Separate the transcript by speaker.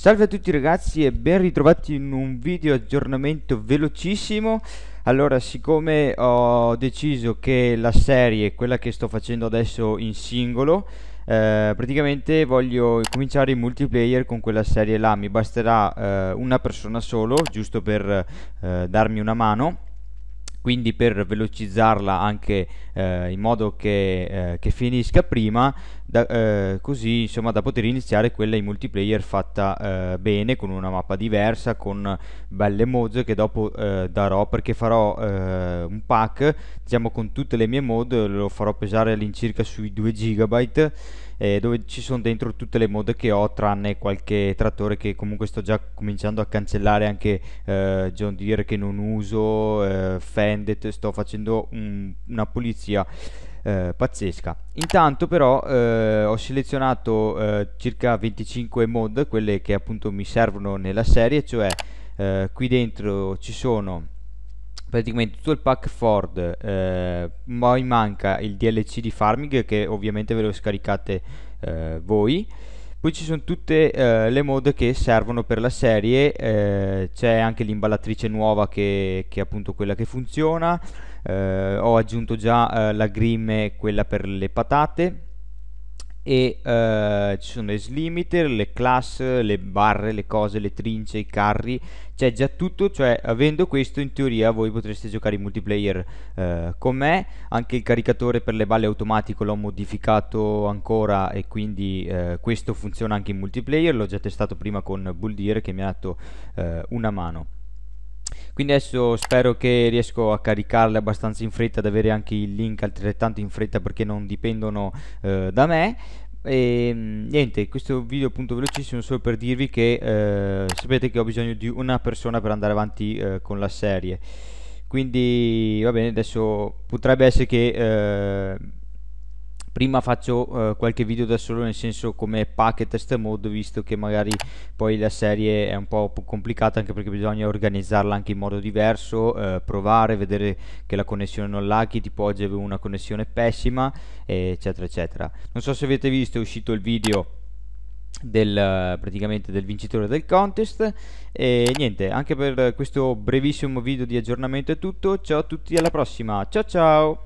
Speaker 1: Salve a tutti ragazzi e ben ritrovati in un video aggiornamento velocissimo Allora siccome ho deciso che la serie, quella che sto facendo adesso in singolo eh, Praticamente voglio cominciare in multiplayer con quella serie là Mi basterà eh, una persona solo, giusto per eh, darmi una mano quindi per velocizzarla anche eh, in modo che, eh, che, finisca prima da, eh, così insomma da poter iniziare quella in multiplayer fatta eh, bene con una mappa diversa con belle mod che dopo eh, darò perché farò eh, un pack diciamo con tutte le mie mod lo farò pesare all'incirca sui 2 GB eh, dove ci sono dentro tutte le mod che ho tranne qualche trattore che comunque sto già cominciando a cancellare anche eh, John Deere che non uso eh, Fendet sto facendo un, una pulizia eh, pazzesca intanto però eh, ho selezionato eh, circa 25 mod quelle che appunto mi servono nella serie cioè eh, qui dentro ci sono praticamente tutto il pack Ford poi eh, manca il DLC di farming che ovviamente ve lo scaricate eh, voi poi ci sono tutte eh, le mod che servono per la serie, eh, c'è anche l'imballatrice nuova che, che, è appunto quella che funziona, eh, ho aggiunto già eh, la grimme, quella per le patate, e eh, ci sono le slimiter, le class, le barre, le cose, le trince, i carri, c'è già tutto, cioè avendo questo in teoria voi potreste giocare in multiplayer eh, con me, anche il caricatore per le balle automatico l'ho modificato ancora e quindi eh, questo funziona anche in multiplayer, l'ho già testato prima con Bulldir che mi ha dato eh, una mano quindi adesso spero che riesco a caricarle abbastanza in fretta ad avere anche il link altrettanto in fretta perché non dipendono eh, da me e ehm, niente questo video è appunto velocissimo solo per dirvi che eh, sapete che ho bisogno di una persona per andare avanti eh, con la serie quindi va bene adesso potrebbe essere che eh, prima faccio eh, qualche video da solo nel senso come pack e test mode visto che magari poi la serie è un po' complicata anche perché bisogna organizzarla anche in modo diverso eh, provare, vedere che la connessione non laghi tipo oggi avevo una connessione pessima eccetera eccetera non so se avete visto è uscito il video del, praticamente del vincitore del contest e niente anche per questo brevissimo video di aggiornamento è tutto ciao a tutti alla prossima ciao ciao